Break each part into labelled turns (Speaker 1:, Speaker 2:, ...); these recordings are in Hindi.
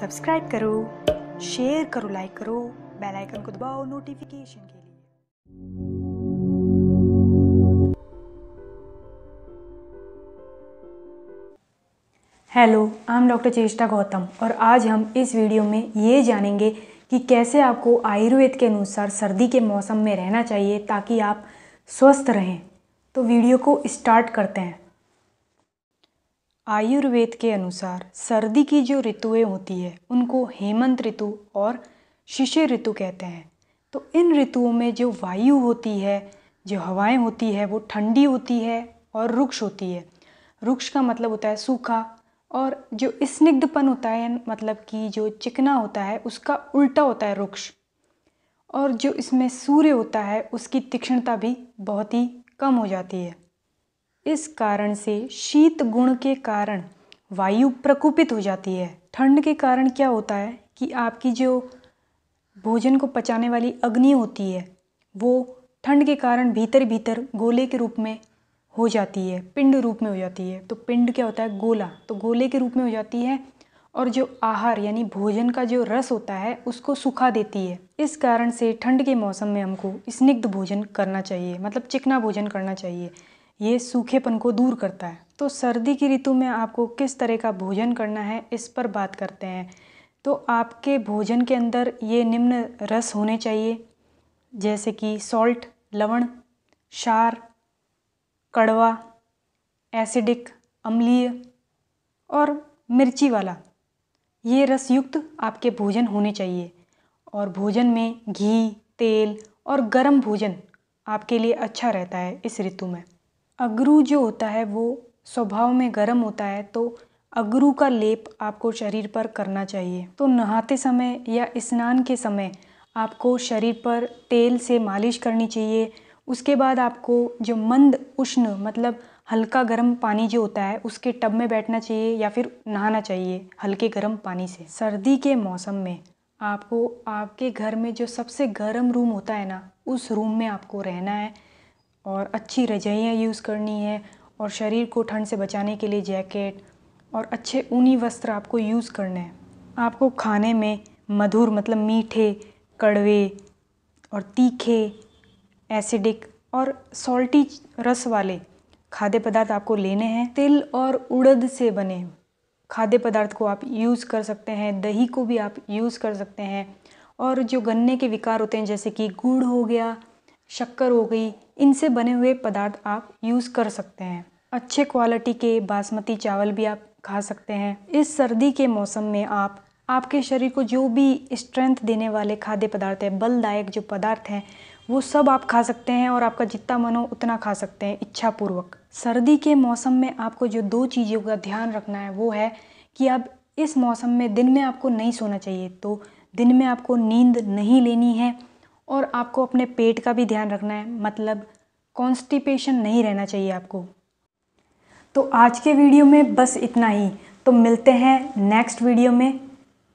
Speaker 1: सब्सक्राइब करो शेयर करो लाइक करो बेल आइकन को दबाओ नोटिफिकेशन के लिए हेलो आई एम डॉक्टर चेष्टा गौतम और आज हम इस वीडियो में ये जानेंगे कि कैसे आपको आयुर्वेद के अनुसार सर्दी के मौसम में रहना चाहिए ताकि आप स्वस्थ रहें तो वीडियो को स्टार्ट करते हैं आयुर्वेद के अनुसार सर्दी की जो ऋतुएं होती है उनको हेमंत ऋतु और शिशिर ऋतु कहते हैं तो इन ऋतुओं में जो वायु होती है जो हवाएं होती है वो ठंडी होती है और रुक्ष होती है रुक्ष का मतलब होता है सूखा और जो स्निग्धपन होता है मतलब कि जो चिकना होता है उसका उल्टा होता है रुक्ष और जो इसमें सूर्य होता है उसकी तीक्ष्णता भी बहुत ही कम हो जाती है इस कारण से शीत गुण के कारण वायु प्रकोपित हो जाती है ठंड के कारण क्या होता है कि आपकी जो भोजन को पचाने वाली अग्नि होती है वो ठंड के कारण भीतर भीतर गोले के रूप में हो जाती है पिंड रूप में हो जाती है तो पिंड क्या होता है गोला तो गोले के रूप में हो जाती है और जो आहार यानी भोजन का जो रस होता है उसको सुखा देती है इस कारण से ठंड के मौसम में हमको स्निग्ध भोजन करना चाहिए मतलब चिकना भोजन करना चाहिए ये सूखेपन को दूर करता है तो सर्दी की ऋतु में आपको किस तरह का भोजन करना है इस पर बात करते हैं तो आपके भोजन के अंदर ये निम्न रस होने चाहिए जैसे कि सॉल्ट लवण क्षार कड़वा एसिडिक अम्लीय और मिर्ची वाला ये रसयुक्त आपके भोजन होने चाहिए और भोजन में घी तेल और गर्म भोजन आपके लिए अच्छा रहता है इस ऋतु में अगरू जो होता है वो स्वभाव में गर्म होता है तो अगरू का लेप आपको शरीर पर करना चाहिए तो नहाते समय या स्नान के समय आपको शरीर पर तेल से मालिश करनी चाहिए उसके बाद आपको जो मंद उष्ण मतलब हल्का गर्म पानी जो होता है उसके टब में बैठना चाहिए या फिर नहाना चाहिए हल्के गर्म पानी से सर्दी के मौसम में आपको आपके घर में जो सबसे गर्म रूम होता है ना उस रूम में आपको रहना है और अच्छी रजाइयाँ यूज़ करनी है और शरीर को ठंड से बचाने के लिए जैकेट और अच्छे ऊनी वस्त्र आपको यूज़ करने हैं आपको खाने में मधुर मतलब मीठे कड़वे और तीखे एसिडिक और सॉल्टी रस वाले खाद्य पदार्थ आपको लेने हैं तिल और उड़द से बने खाद्य पदार्थ को आप यूज़ कर सकते हैं दही को भी आप यूज़ कर सकते हैं और जो गन्ने के विकार होते हैं जैसे कि गुड़ हो गया शक्कर हो गई इनसे बने हुए पदार्थ आप यूज़ कर सकते हैं अच्छे क्वालिटी के बासमती चावल भी आप खा सकते हैं इस सर्दी के मौसम में आप आपके शरीर को जो भी स्ट्रेंथ देने वाले खाद्य पदार्थ हैं बलदायक जो पदार्थ हैं वो सब आप खा सकते हैं और आपका जितना मन हो उतना खा सकते हैं इच्छापूर्वक सर्दी के मौसम में आपको जो दो चीज़ों का ध्यान रखना है वो है कि आप इस मौसम में दिन में आपको नहीं सोना चाहिए तो दिन में आपको नींद नहीं लेनी है और आपको अपने पेट का भी ध्यान रखना है मतलब कॉन्स्टिपेशन नहीं रहना चाहिए आपको तो आज के वीडियो में बस इतना ही तो मिलते हैं नेक्स्ट वीडियो में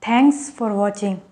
Speaker 1: थैंक्स फॉर वॉचिंग